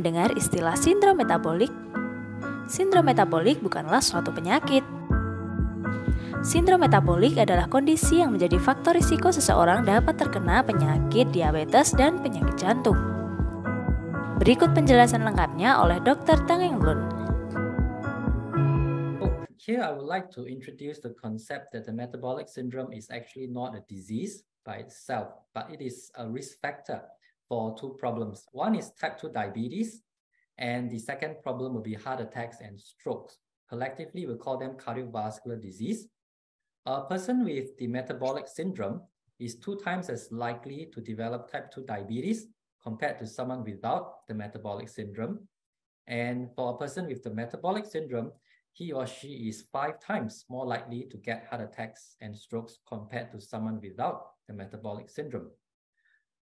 mendengar istilah sindrom metabolik? Sindrom metabolik bukanlah suatu penyakit. Sindrom metabolik adalah kondisi yang menjadi faktor risiko seseorang dapat terkena penyakit diabetes dan penyakit jantung. Berikut penjelasan lengkapnya oleh Dr. Tang Englund. Oh, here I would like to introduce the concept that the metabolic syndrome is actually not a disease by itself, but it is a risk factor for two problems. One is type 2 diabetes, and the second problem will be heart attacks and strokes. Collectively, we call them cardiovascular disease. A person with the metabolic syndrome is two times as likely to develop type 2 diabetes compared to someone without the metabolic syndrome. And for a person with the metabolic syndrome, he or she is five times more likely to get heart attacks and strokes compared to someone without the metabolic syndrome.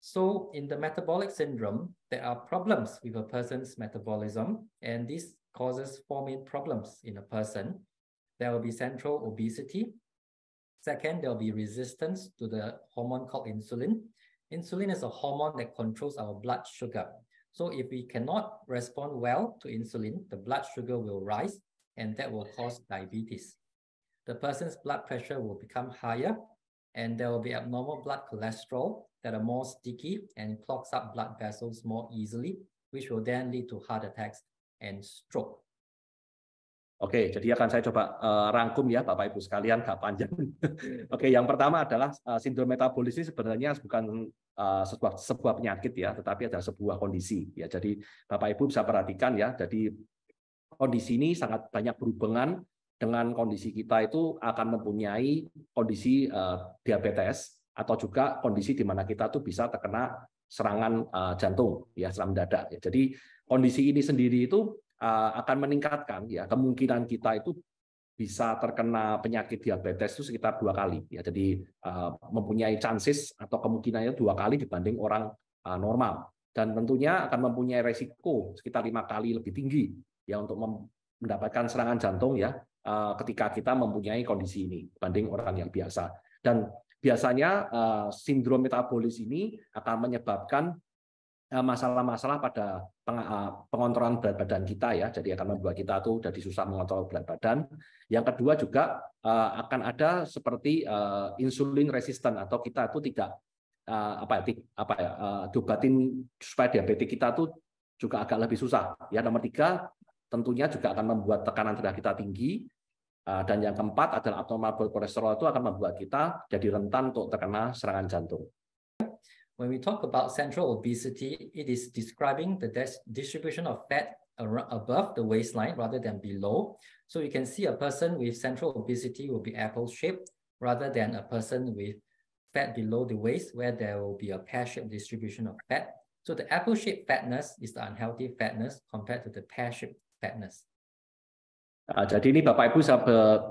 So in the metabolic syndrome, there are problems with a person's metabolism, and this causes four main problems in a person. There will be central obesity. Second, there will be resistance to the hormone called insulin. Insulin is a hormone that controls our blood sugar. So if we cannot respond well to insulin, the blood sugar will rise and that will cause diabetes. The person's blood pressure will become higher and there will be abnormal blood cholesterol that are more sticky and clogs up blood vessels more easily, which will then lead to heart attacks and stroke. Oke, okay, jadi akan saya coba uh, rangkum ya Bapak Ibu sekalian, nggak panjang. Oke, okay, yang pertama adalah uh, sindrom metabolis ini sebenarnya bukan uh, sebuah sebuah penyakit ya, tetapi ada sebuah kondisi ya. Jadi Bapak Ibu bisa perhatikan ya, jadi kondisi ini sangat banyak berhubungan dengan kondisi kita itu akan mempunyai kondisi uh, diabetes atau juga kondisi di mana kita tuh bisa terkena serangan eh, jantung ya serangan dada ya. Jadi kondisi ini sendiri itu eh, akan meningkatkan ya kemungkinan kita itu bisa terkena penyakit diabetes itu sekitar dua kali ya jadi eh, mempunyai chances atau kemungkinannya dua kali dibanding orang normal dan tentunya akan mempunyai resiko sekitar lima kali lebih tinggi ya untuk mendapatkan serangan jantung ya ketika kita mempunyai kondisi ini dibanding orang yang biasa dan biasanya eh, sindrom metabolis ini akan menyebabkan eh, masalah-masalah pada eh, pengontrolan berat badan kita ya. Jadi akan membuat kita tuh jadi susah mengontrol berat badan. Yang kedua juga akan ada seperti insulin resisten atau kita itu tidak apa ya apa ya dobatin supaya diabetes kita tuh juga agak lebih susah. Ya nomor tiga tentunya juga akan membuat tekanan darah kita tinggi Eh, dan yang keempat adalah abnormal blood cholesterol itu akan membuat kita jadi rentan untuk terkena serangan jantung. When we talk about central obesity, it is describing the distribution of fat above the waistline rather than below. So you can see a person with central obesity will be apple-shaped rather than a person with fat below the waist where there will be a pear-shaped distribution of fat. So the apple-shaped fatness is the unhealthy fatness compared to the pear-shaped fatness. Ah, jadi ini Bapak Ibu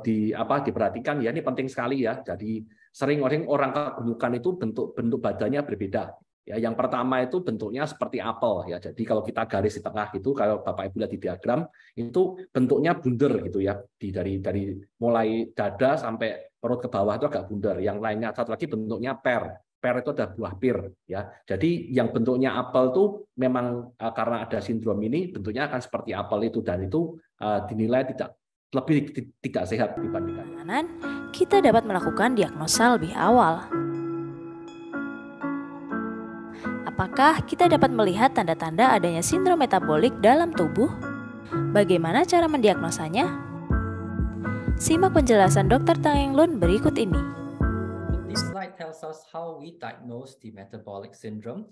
di apa diperhatikan ya ini penting sekali ya. Jadi sering orang orang kegemukan itu bentuk bentuk badannya berbeda. Ya, yang pertama itu bentuknya seperti apel ya. Jadi kalau kita garis di tengah itu kalau Bapak Ibu lihat di diagram itu bentuknya bundar gitu ya. Di, dari dari mulai dada sampai perut ke bawah itu agak bundar. Yang lainnya satu lagi bentuknya per. Per itu ada buah pir ya. Jadi yang bentuknya apel itu memang eh, karena ada sindrom ini bentuknya akan seperti apel itu dan itu eh, dinilai tidak lebih tidak sehat dibandingkan. Kanan, kita dapat melakukan diagnosa lebih awal. Apakah kita dapat melihat tanda-tanda adanya sindrom metabolik dalam tubuh? Bagaimana cara mendiagnosanya? Simak penjelasan Dr. Tangeng Lun berikut ini. tells us how we diagnose the metabolic syndrome.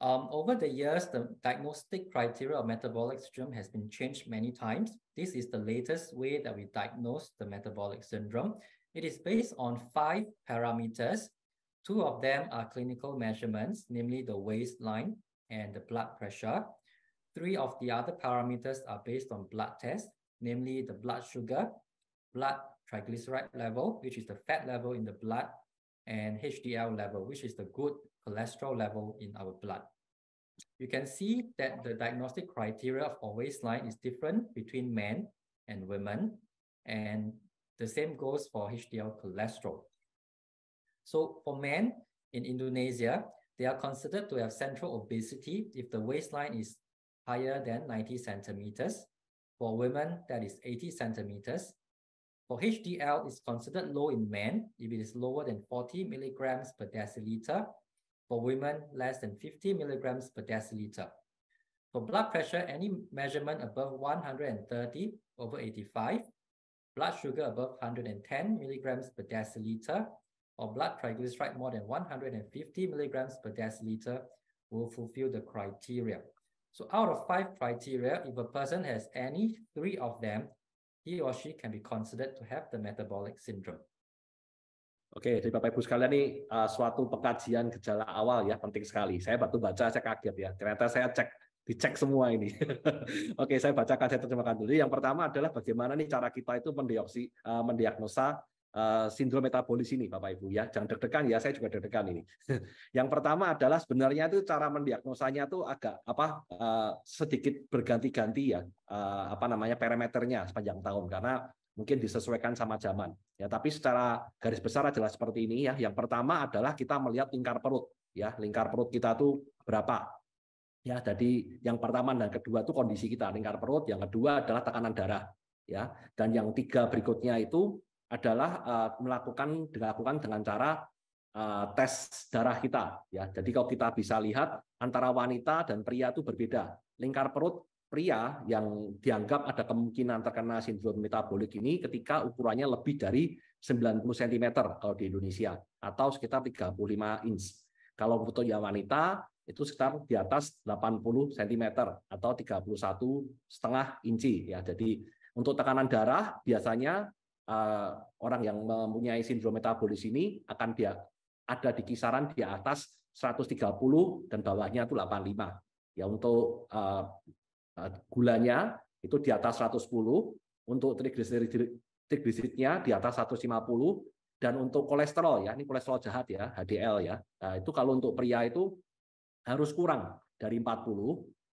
Um, over the years, the diagnostic criteria of metabolic syndrome has been changed many times. This is the latest way that we diagnose the metabolic syndrome. It is based on five parameters. Two of them are clinical measurements, namely the waistline and the blood pressure. Three of the other parameters are based on blood tests, namely the blood sugar, blood triglyceride level, which is the fat level in the blood, and HDL level, which is the good cholesterol level in our blood. You can see that the diagnostic criteria of waistline is different between men and women, and the same goes for HDL cholesterol. So for men in Indonesia, they are considered to have central obesity if the waistline is higher than 90 centimeters. For women, that is 80 centimeters. For HDL, is considered low in men if it is lower than 40 milligrams per deciliter. For women, less than 50 milligrams per deciliter. For blood pressure, any measurement above 130 over 85, blood sugar above 110 milligrams per deciliter, or blood triglyceride more than 150 milligrams per deciliter will fulfill the criteria. So out of five criteria, if a person has any three of them, he or she can be considered to have the metabolic syndrome. Oke, jadi Bapak Ibu sekalian ini uh, eh, suatu pengkajian gejala awal ya penting sekali. Saya baru baca, saya kaget ya. Ternyata saya cek dicek semua ini. Oke, saya bacakan saya terjemahkan dulu. Yang pertama adalah bagaimana nih cara kita itu mendiagnosi uh, eh, mendiagnosa uh, sindrom metabolis ini Bapak Ibu ya. Jangan deg-degan ya, saya juga deg-degan ini. yang pertama adalah sebenarnya itu cara mendiagnosanya tuh agak apa uh, sedikit berganti-ganti ya uh, apa namanya parameternya sepanjang tahun karena mungkin disesuaikan sama zaman. Ya, tapi secara garis besar adalah seperti ini ya. Yang pertama adalah kita melihat lingkar perut ya, lingkar perut kita tuh berapa. Ya, jadi yang pertama dan kedua itu kondisi kita lingkar perut, yang kedua adalah tekanan darah ya. Dan yang tiga berikutnya itu adalah uh, melakukan dilakukan dengan cara uh, tes darah kita ya. Jadi kalau kita bisa lihat antara wanita dan pria itu berbeda. Lingkar perut pria yang dianggap ada kemungkinan terkena sindrom metabolik ini ketika ukurannya lebih dari 90 cm kalau di Indonesia atau sekitar 35 inch. Kalau foto yang wanita itu sekitar di atas 80 cm atau 31 setengah inci ya. Jadi untuk tekanan darah biasanya Eh, orang yang mempunyai sindrom metabolis ini akan dia ada di kisaran di atas 130 dan bawahnya itu 85. Ya untuk eh, eh, gulanya itu di atas 110, untuk trigliseridnya di atas 150 dan untuk kolesterol ya, ini kolesterol jahat ya, HDL ya. Nah, itu kalau untuk pria itu harus kurang dari 40,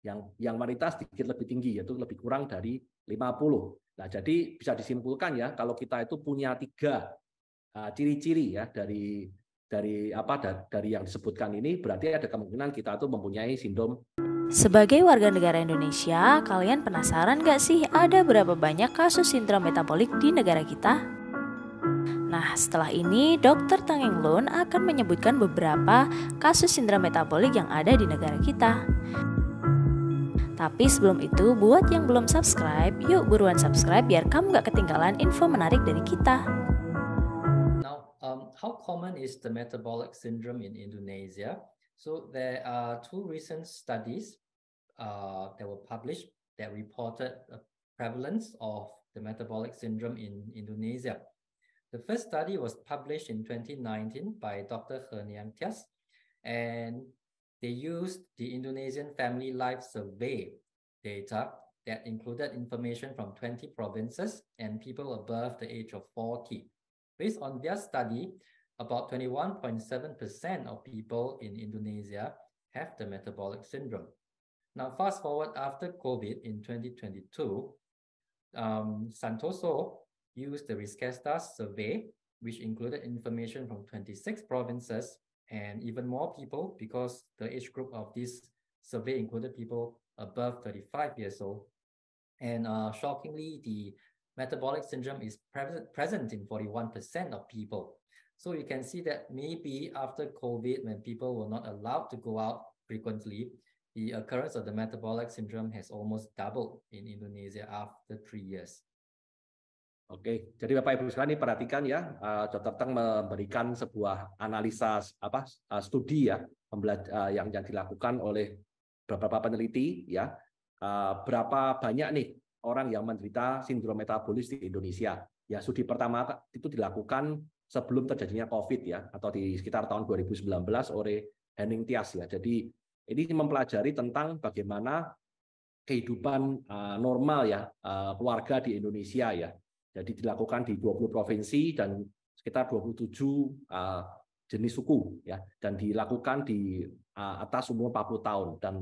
yang yang wanita sedikit lebih tinggi yaitu lebih kurang dari 50. Nah, jadi bisa disimpulkan ya kalau kita itu punya tiga e, ciri-ciri ya dari dari apa dari yang disebutkan ini berarti ada kemungkinan kita itu mempunyai sindrom sebagai warga negara Indonesia, kalian penasaran gak sih ada berapa banyak kasus sindrom metabolik di negara kita? Nah, setelah ini Dr. Tangeng Lun akan menyebutkan beberapa kasus sindrom metabolik yang ada di negara kita. Tapi sebelum itu, buat yang belum subscribe, yuk buruan subscribe biar kamu gak ketinggalan info menarik dari kita. Now, um, how common is the metabolic syndrome in Indonesia? So there are two recent studies uh, that were published that reported a prevalence of the metabolic syndrome in Indonesia. The first study was published in 2019 by Dr. Hernian Tias, and They used the Indonesian Family Life Survey data that included information from 20 provinces and people above the age of 40. Based on their study, about 21.7% of people in Indonesia have the metabolic syndrome. Now, fast forward after COVID in 2022, um, Santoso used the Riskesta survey, which included information from 26 provinces and even more people because the age group of this survey included people above 35 years old. And uh, shockingly, the metabolic syndrome is pre- present in 41% of people. So you can see that maybe after COVID, when people were not allowed to go out frequently, the occurrence of the metabolic syndrome has almost doubled in Indonesia after three years. Oke, jadi Bapak Ibu sekalian ini perhatikan ya, eh, Dr. Teng memberikan sebuah analisa apa eh, studi ya eh, yang yang dilakukan oleh beberapa peneliti ya berapa banyak nih orang yang menderita sindrom metabolis di Indonesia. Ya studi pertama itu dilakukan sebelum terjadinya COVID ya atau di sekitar tahun 2019 oleh Henning Tias ya. Jadi ini mempelajari tentang bagaimana kehidupan normal ya keluarga di Indonesia ya jadi dilakukan di 20 provinsi dan sekitar 27 uh, eh, jenis suku ya dan dilakukan di uh, atas umur 40 tahun dan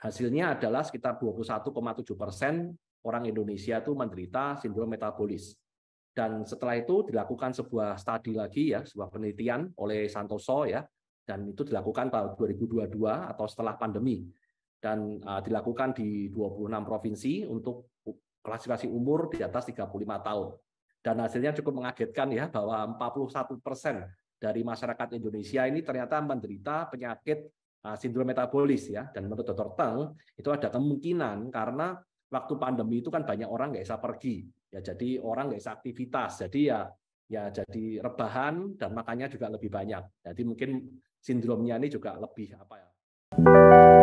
hasilnya adalah sekitar 21,7 persen orang Indonesia itu menderita sindrom metabolis. Dan setelah itu dilakukan sebuah studi lagi ya, sebuah penelitian oleh Santoso ya, dan itu dilakukan tahun 2022 atau setelah pandemi dan eh, dilakukan di 26 provinsi untuk klasifikasi umur di atas 35 tahun. Dan hasilnya cukup mengagetkan ya bahwa 41 persen dari masyarakat Indonesia ini ternyata menderita penyakit ah, sindrom metabolis ya. Dan menurut Dr. Teng itu ada kemungkinan karena waktu pandemi itu kan banyak orang nggak bisa pergi ya jadi orang nggak bisa aktivitas jadi ya ya jadi rebahan dan makanya juga lebih banyak jadi mungkin sindromnya ini juga lebih apa ya